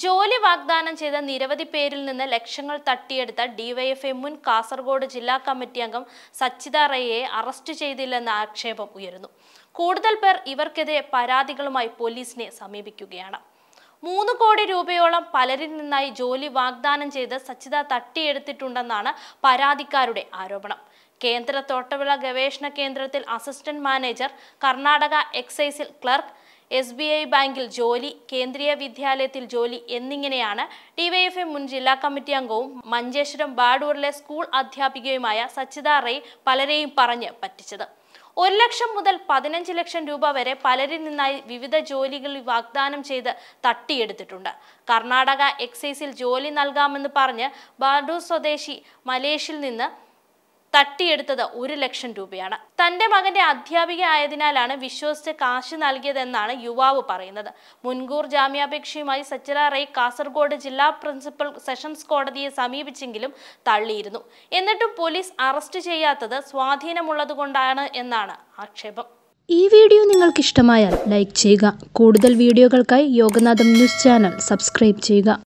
ജോലി വാഗ്ദാനം ചെയ്ത നിരവധി പേരിൽ നിന്ന് ലക്ഷങ്ങൾ തട്ടിയെടുത്ത ഡിവൈഎഫ്ഐ മുൻ കാസർഗോഡ് ജില്ലാ കമ്മിറ്റി അംഗം സച്ചിദാറയെ അറസ്റ്റ് ചെയ്തില്ലെന്ന ആക്ഷേപം ഉയരുന്നു കൂടുതൽ പേർ ഇവർക്കെതിരെ പരാതികളുമായി പോലീസിനെ സമീപിക്കുകയാണ് മൂന്ന് കോടി രൂപയോളം പലരിൽ നിന്നായി ജോലി വാഗ്ദാനം ചെയ്ത് സച്ചിത തട്ടിയെടുത്തിട്ടുണ്ടെന്നാണ് പരാതിക്കാരുടെ ആരോപണം കേന്ദ്ര തോട്ടവിള ഗവേഷണ കേന്ദ്രത്തിൽ അസിസ്റ്റന്റ് മാനേജർ കർണാടക എക്സൈസിൽ ക്ലർക്ക് എസ് ബി ഐ ബാങ്കിൽ ജോലി കേന്ദ്രീയ വിദ്യാലയത്തിൽ ജോലി എന്നിങ്ങനെയാണ് ഡിവൈഎഫ്ഐ മുൻ ജില്ലാ കമ്മിറ്റി അംഗവും മഞ്ചേശ്വരം ബാഡൂറിലെ സ്കൂൾ അധ്യാപികയുമായ സച്ചിത റേ പലരെയും പറഞ്ഞ് പറ്റിച്ചത് ഒരു ലക്ഷം മുതൽ പതിനഞ്ച് ലക്ഷം രൂപ വരെ പലരിൽ നിന്നായി വിവിധ ജോലികൾ വാഗ്ദാനം ചെയ്ത് തട്ടിയെടുത്തിട്ടുണ്ട് കർണാടക എക്സൈസിൽ ജോലി നൽകാമെന്ന് പറഞ്ഞ് ബാഡൂർ സ്വദേശി മലേഷ്യയിൽ നിന്ന് തട്ടിയെടുത്തത് ഒരു ലക്ഷം രൂപയാണ് തന്റെ മകന്റെ അധ്യാപിക ആയതിനാലാണ് വിശ്വസിച്ച് കാശ് നൽകിയതെന്നാണ് യുവാവ് പറയുന്നത് മുൻകൂർ ജാമ്യാപേക്ഷയുമായി സച്ചില റൈ കാസർഗോഡ് ജില്ലാ പ്രിൻസിപ്പൽ സെഷൻസ് കോടതിയെ സമീപിച്ചെങ്കിലും തള്ളിയിരുന്നു എന്നിട്ടും പോലീസ് അറസ്റ്റ് ചെയ്യാത്തത് കൊണ്ടാണ് എന്നാണ് ആക്ഷേപം ഈ വീഡിയോ നിങ്ങൾക്ക് ഇഷ്ടമായാൽ ലൈക്ക് ചെയ്യുക കൂടുതൽ വീഡിയോകൾക്കായി യോഗനാഥം ന്യൂസ് ചാനൽ സബ്സ്ക്രൈബ് ചെയ്യുക